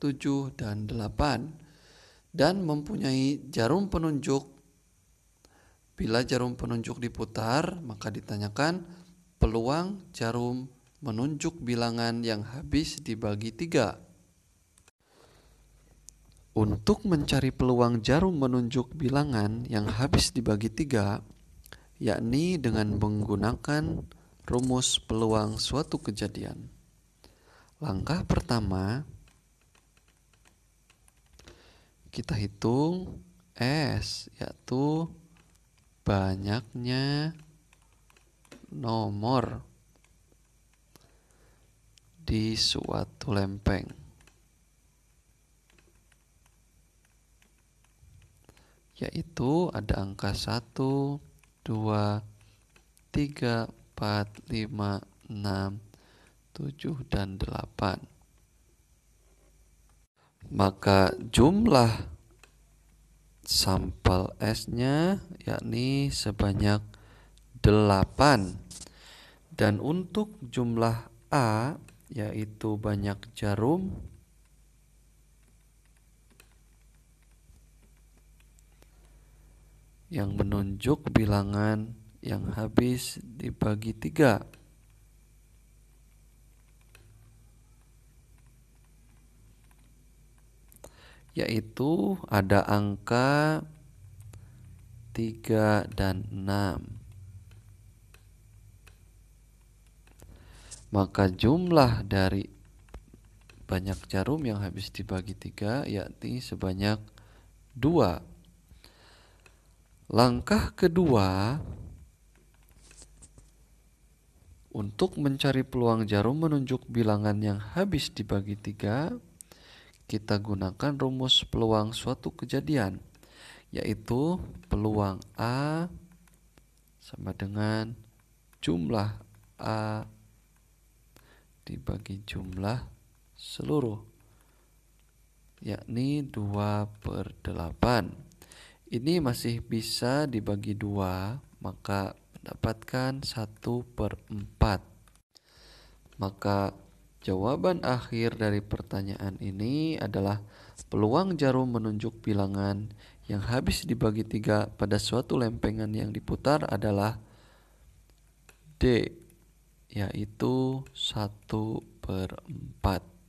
7, dan 8 dan mempunyai jarum penunjuk bila jarum penunjuk diputar maka ditanyakan peluang jarum menunjuk bilangan yang habis dibagi tiga. Untuk mencari peluang jarum menunjuk bilangan yang habis dibagi tiga, yakni dengan menggunakan rumus peluang suatu kejadian. Langkah pertama, kita hitung S yaitu banyaknya nomor di suatu lempeng. Yaitu ada angka 1, 2, 3, 4, 5, 6, 7, dan 8 maka jumlah sampel S-nya yakni sebanyak 8 dan untuk jumlah A yaitu banyak jarum yang menunjuk bilangan yang habis dibagi tiga yaitu ada angka 3 dan 6 maka jumlah dari banyak jarum yang habis dibagi 3 yakni sebanyak 2 langkah kedua untuk mencari peluang jarum menunjuk bilangan yang habis dibagi 3 kita gunakan rumus peluang suatu kejadian yaitu peluang A sama dengan jumlah A dibagi jumlah seluruh yakni 2 per 8 ini masih bisa dibagi dua maka mendapatkan 1 per 4 maka Jawaban akhir dari pertanyaan ini adalah peluang jarum menunjuk bilangan yang habis dibagi tiga pada suatu lempengan yang diputar adalah D, yaitu 1 per 4.